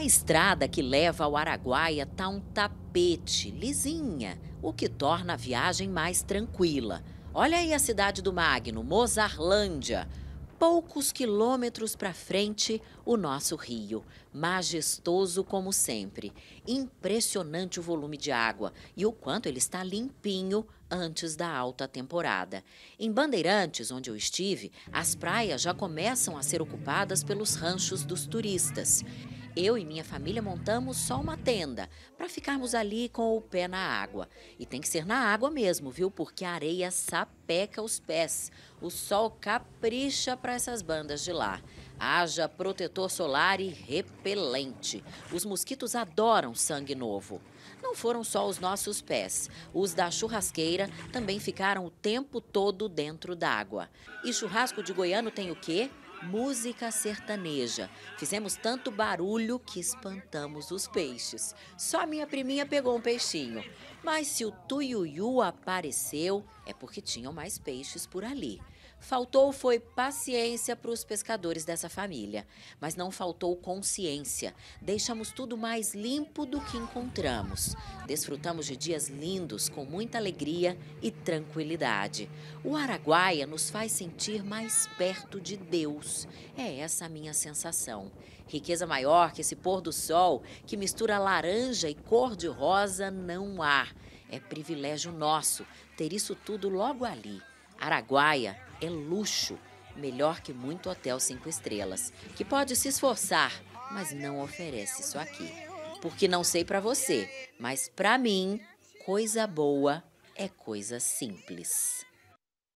A estrada que leva ao Araguaia está um tapete, lisinha, o que torna a viagem mais tranquila. Olha aí a cidade do Magno, Mozarlândia. Poucos quilômetros para frente, o nosso rio, majestoso como sempre. Impressionante o volume de água e o quanto ele está limpinho antes da alta temporada. Em Bandeirantes, onde eu estive, as praias já começam a ser ocupadas pelos ranchos dos turistas. Eu e minha família montamos só uma tenda para ficarmos ali com o pé na água. E tem que ser na água mesmo, viu? Porque a areia sapeca os pés. O sol capricha para essas bandas de lá. Haja protetor solar e repelente. Os mosquitos adoram sangue novo. Não foram só os nossos pés. Os da churrasqueira também ficaram o tempo todo dentro d'água. E churrasco de goiano tem o quê? música sertaneja. Fizemos tanto barulho que espantamos os peixes. Só minha priminha pegou um peixinho. Mas se o tuiuiu apareceu, é porque tinham mais peixes por ali. Faltou foi paciência para os pescadores dessa família, mas não faltou consciência. Deixamos tudo mais limpo do que encontramos. Desfrutamos de dias lindos com muita alegria e tranquilidade. O Araguaia nos faz sentir mais perto de Deus todos. É essa a minha sensação. Riqueza maior que esse pôr do sol, que mistura laranja e cor de rosa, não há. É privilégio nosso ter isso tudo logo ali. Araguaia é luxo, melhor que muito hotel cinco estrelas, que pode se esforçar, mas não oferece isso aqui. Porque não sei para você, mas para mim, coisa boa é coisa simples.